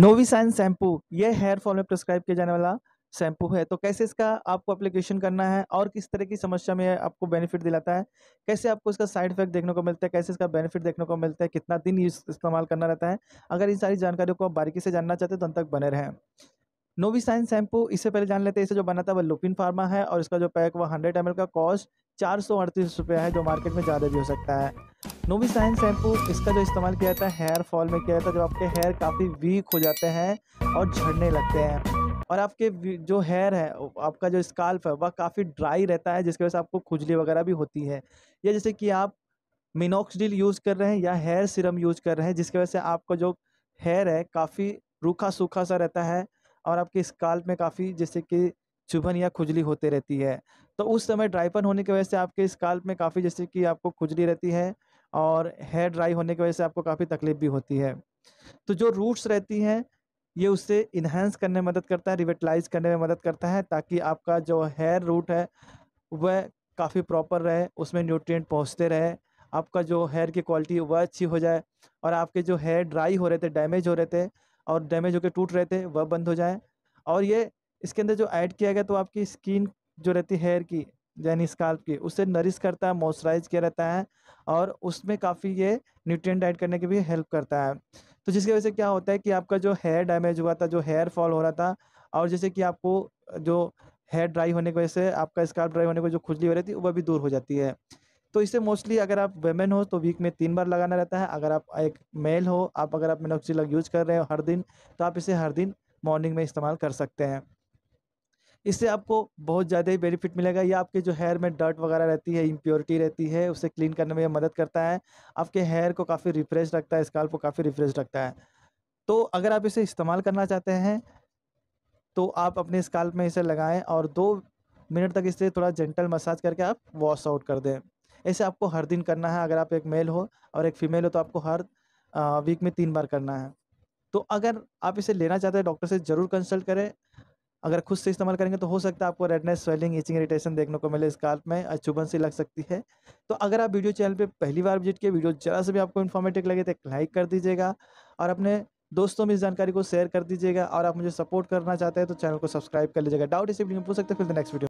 नोविसाइन shampoo ये hair fall में prescribe किया जाने वाला शैम्पू है तो कैसे इसका आपको एप्लीकेशन करना है और किस तरह की समस्या में आपको बेनिफिट दिलाता है कैसे आपको इसका साइड इफेक्ट देखने को मिलता है कैसे इसका बेनिफिट देखने को मिलता है कितना दिन इस्तेमाल करना रहता है अगर इन सारी जानकारियों को आप बारीकी से जानना चाहते हैं तो अंत तक बने रहें नोविसाइन शैम्पू इससे पहले जान लेते हैं इसे जो बना था वह लुपिन फार्मा है और इसका जो पैक वह हंड्रेड एम का कॉस्ट चार सौ अड़तीस रुपये है जो मार्केट में ज़्यादा भी हो सकता है नोवी साइन शैम्पू इसका जो इस्तेमाल किया जाता है हेयर फॉल में किया जाता है जब आपके हेयर काफ़ी वीक हो जाते हैं और झड़ने लगते हैं और आपके जो हेयर है आपका जो स्काल्प है वह काफ़ी ड्राई रहता है जिसकी वजह से आपको खुजली वगैरह भी होती है या जैसे कि आप मिनोक्सडिल यूज़ कर रहे हैं या हेयर सिरम यूज़ कर रहे हैं जिसकी वजह से आपका जो हेयर है काफ़ी रूखा सूखा सा रहता है और आपके स्काल्प में काफ़ी जैसे कि चुभन या खुजली होते रहती है तो उस समय ड्राइपन होने की वजह से आपके स्काल्प में काफ़ी जैसे कि आपको खुजली रहती है और हेयर ड्राई होने की वजह से आपको काफ़ी तकलीफ भी होती है तो जो रूट्स रहती हैं ये उससे इन्हेंस करने में मदद करता है रिवेटलाइज करने में मदद करता है ताकि आपका जो हेयर रूट है वह काफ़ी प्रॉपर रहे उसमें न्यूट्रिएंट पहुँचते रहे आपका जो हेयर की क्वालिटी वह अच्छी हो जाए और आपके जो हेयर ड्राई हो रहे थे डैमेज हो रहे थे और डैमेज होकर टूट रहे थे वह बंद हो जाए और ये इसके अंदर जो ऐड किया गया तो आपकी स्किन जो रहती है हेयर की यानी स्काल्प की उससे नरिश करता है मॉइस्चराइज किया रहता है और उसमें काफ़ी ये न्यूट्रिएंट ऐड करने की भी हेल्प करता है तो जिसकी वजह से क्या होता है कि आपका जो हेयर डैमेज हुआ था जो हेयर फॉल हो रहा था और जैसे कि आपको जो हेयर ड्राई होने की वजह से आपका स्काल्प ड्राई होने की जो खुजली हो रही थी वह भी दूर हो जाती है तो इसे मोस्टली अगर आप वेमेन हो तो वीक में तीन बार लगाना रहता है अगर आप एक मेल हो आप अगर आप मेनोक्सिलग यूज कर रहे हो हर दिन तो आप इसे हर दिन मॉर्निंग में इस्तेमाल कर सकते हैं इससे आपको बहुत ज़्यादा ही बेनिफिट मिलेगा या आपके जो हेयर में डर्ट वगैरह रहती है इम्प्योरिटी रहती है उसे क्लीन करने में मदद करता है आपके हेयर को काफ़ी रिफ्रेश रखता है स्काल को काफ़ी रिफ्रेश रखता है तो अगर आप इसे इस्तेमाल करना चाहते हैं तो आप अपने स्काल्प में इसे लगाएं और दो मिनट तक इसे थोड़ा जेंटल मसाज करके आप वॉश आउट कर दें ऐसे आपको हर दिन करना है अगर आप एक मेल हो और एक फीमेल हो तो आपको हर वीक में तीन बार करना है तो अगर आप इसे लेना चाहते हैं डॉक्टर से ज़रूर कंसल्ट करें अगर खुद से इस्तेमाल करेंगे तो हो सकता है आपको रेडनेस स्वेलिंग इचिंग इरिटेशन देखने को मिले स्काल्प में अचुभन सी लग सकती है तो अगर आप वीडियो चैनल पे पहली बार विजिट किए वीडियो जरा से भी आपको इन्फॉर्मेटिव लगे तो एक लाइक कर दीजिएगा और अपने दोस्तों में इस जानकारी को शेयर कर दीजिएगा और आप मुझे सपोर्ट करना चाहते हैं तो चैनल को सब्सक्राइब कर लीजिएगा डाउट इसी वीडियो में पूछ सकते हैं फिर नेक्स्ट वीडियो